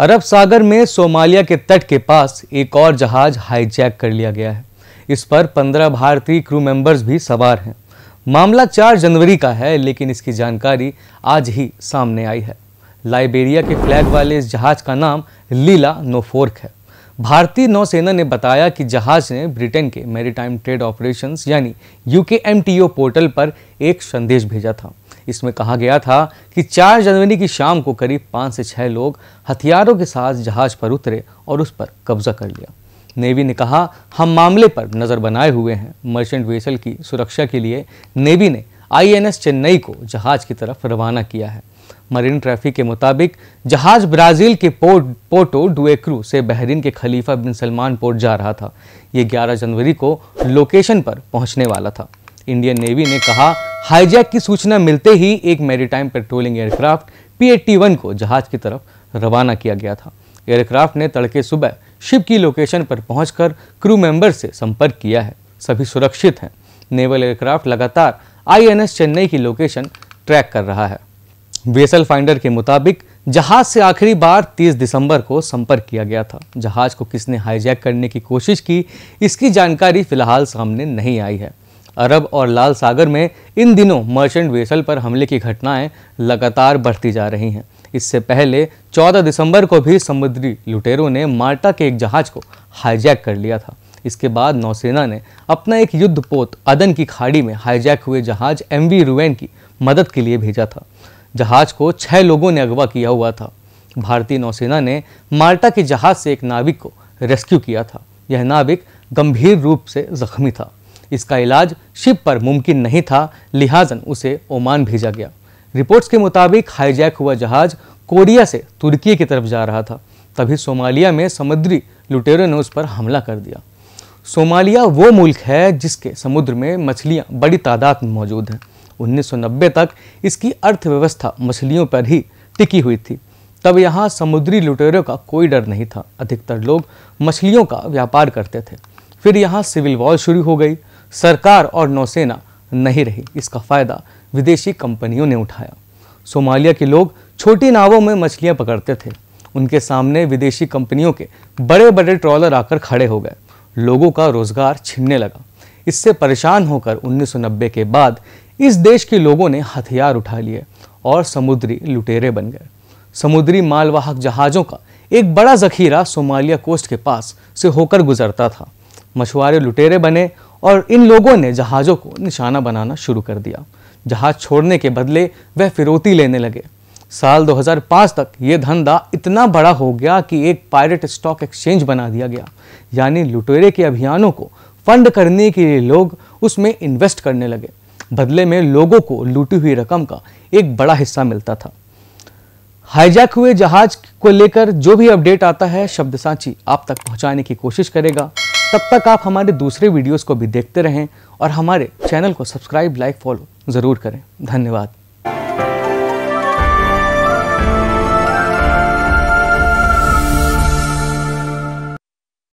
अरब सागर में सोमालिया के तट के पास एक और जहाज हाईजैक कर लिया गया है इस पर 15 भारतीय क्रू मेंबर्स भी सवार हैं मामला 4 जनवरी का है लेकिन इसकी जानकारी आज ही सामने आई है लाइबेरिया के फ्लैग वाले इस जहाज का नाम लीला नोफोर्क है भारतीय नौसेना ने बताया कि जहाज ने ब्रिटेन के मैरीटाइम ट्रेड ऑपरेशंस यानी यूके पोर्टल पर एक संदेश भेजा था इसमें कहा गया था कि 4 जनवरी की शाम को करीब पाँच से छः लोग हथियारों के साथ जहाज पर उतरे और उस पर कब्जा कर लिया नेवी ने कहा हम मामले पर नज़र बनाए हुए हैं मर्चेंट वेसल की सुरक्षा के लिए नेवी ने आईएनएस चेन्नई को जहाज की तरफ रवाना किया है मरीन ट्रैफिक के मुताबिक जहाज ब्राज़ील के पोर्ट पोर्टो डुएक्रू से बहरीन के खलीफा बिन सलमान पोर्ट जा रहा था ये 11 जनवरी को लोकेशन पर पहुंचने वाला था इंडियन नेवी ने कहा हाईजैक की सूचना मिलते ही एक मेरीटाइम पेट्रोलिंग एयरक्राफ्ट पी को जहाज की तरफ रवाना किया गया था एयरक्राफ्ट ने तड़के सुबह शिप की लोकेशन पर पहुंचकर क्रू मेंबर से संपर्क किया है सभी सुरक्षित हैं नेवल एयरक्राफ्ट लगातार आईएनएस चेन्नई की लोकेशन ट्रैक कर रहा है वेसल फाइंडर के मुताबिक जहाज से आखिरी बार 30 दिसंबर को संपर्क किया गया था जहाज को किसने हाईजैक करने की कोशिश की इसकी जानकारी फिलहाल सामने नहीं आई है अरब और लाल सागर में इन दिनों मर्चेंट वेसल पर हमले की घटनाएं लगातार बढ़ती जा रही हैं इससे पहले 14 दिसंबर को भी समुद्री लुटेरों ने माल्टा के एक जहाज को हाईजैक कर लिया था इसके बाद नौसेना ने अपना एक युद्ध पोत अदन की खाड़ी में हाईजैक हुए जहाज एम वी रुवैन की मदद के लिए भेजा था जहाज को छः लोगों ने अगवा किया हुआ था भारतीय नौसेना ने माल्टा के जहाज से एक नाविक को रेस्क्यू किया था यह नाविक गंभीर रूप से जख्मी था इसका इलाज शिप पर मुमकिन नहीं था लिहाजन उसे ओमान भेजा गया रिपोर्ट्स के मुताबिक हाईजैक हुआ जहाज कोरिया से तुर्की की तरफ जा रहा था तभी सोमालिया में समुद्री लुटेरों ने उस पर हमला कर दिया सोमालिया वो मुल्क है जिसके समुद्र में मछलियाँ बड़ी तादाद में मौजूद हैं 1990 तक इसकी अर्थव्यवस्था मछलियों पर ही टिकी हुई थी तब यहाँ समुद्री लुटेरों का कोई डर नहीं था अधिकतर लोग मछलियों का व्यापार करते थे फिर यहाँ सिविल वॉर शुरू हो गई सरकार और नौसेना नहीं रही इसका फ़ायदा विदेशी कंपनियों ने उठाया सोमालिया के लोग छोटी नावों में मछलियाँ पकड़ते थे उनके सामने विदेशी कंपनियों के बड़े बड़े ट्रॉलर आकर खड़े हो गए लोगों का रोजगार छिनने लगा इससे परेशान होकर 1990 के बाद इस देश के लोगों ने हथियार उठा लिए और समुद्री लुटेरे बन गए समुद्री मालवाहक जहाज़ों का एक बड़ा जखीरा सोमालिया कोस्ट के पास से होकर गुजरता था मछुआरे लुटेरे बने और इन लोगों ने जहाज़ों को निशाना बनाना शुरू कर दिया जहाज़ छोड़ने के बदले वह फिरौती लेने लगे साल 2005 तक ये धंधा इतना बड़ा हो गया कि एक पायरेट स्टॉक एक्सचेंज बना दिया गया यानी लुटेरे के अभियानों को फंड करने के लिए लोग उसमें इन्वेस्ट करने लगे बदले में लोगों को लूटी हुई रकम का एक बड़ा हिस्सा मिलता था हाईजैक हुए जहाज को लेकर जो भी अपडेट आता है शब्द सांची आप तक पहुंचाने की कोशिश करेगा तब तक आप हमारे दूसरे वीडियोस को भी देखते रहें और हमारे चैनल को सब्सक्राइब लाइक फॉलो ज़रूर करें धन्यवाद